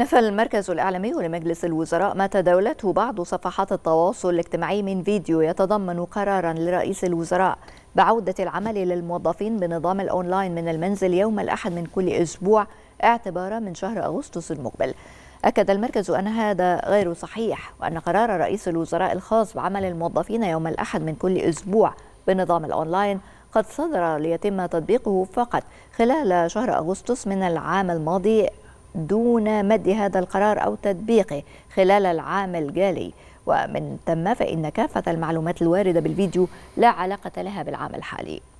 نفى المركز الإعلامي لمجلس الوزراء ما تداولته بعض صفحات التواصل الاجتماعي من فيديو يتضمن قرارا لرئيس الوزراء بعودة العمل للموظفين بنظام الأونلاين من المنزل يوم الأحد من كل أسبوع اعتبارا من شهر أغسطس المقبل أكد المركز أن هذا غير صحيح وأن قرار رئيس الوزراء الخاص بعمل الموظفين يوم الأحد من كل أسبوع بنظام الأونلاين قد صدر ليتم تطبيقه فقط خلال شهر أغسطس من العام الماضي دون مد هذا القرار أو تطبيقه خلال العام الجالي ومن ثم فإن كافة المعلومات الواردة بالفيديو لا علاقة لها بالعام الحالي